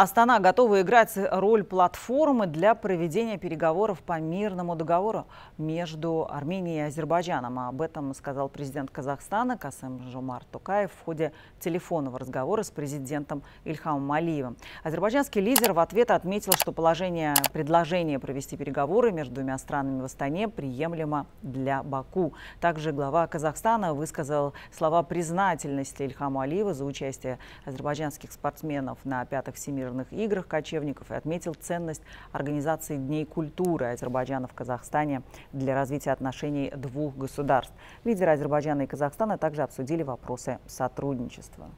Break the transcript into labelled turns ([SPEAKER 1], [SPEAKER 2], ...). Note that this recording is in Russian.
[SPEAKER 1] Астана готова играть роль платформы для проведения переговоров по мирному договору между Арменией и Азербайджаном. Об этом сказал президент Казахстана Касым Жомар Токаев в ходе телефонного разговора с президентом Ильхамом Алиевым. Азербайджанский лидер в ответ отметил, что положение, предложение провести переговоры между двумя странами в Астане приемлемо для Баку. Также глава Казахстана высказал слова признательности Ильхаму Алиеву за участие азербайджанских спортсменов на пятых всемирных всемирных играх кочевников и отметил ценность организации Дней культуры Азербайджана в Казахстане для развития отношений двух государств. Лидеры Азербайджана и Казахстана также обсудили вопросы сотрудничества.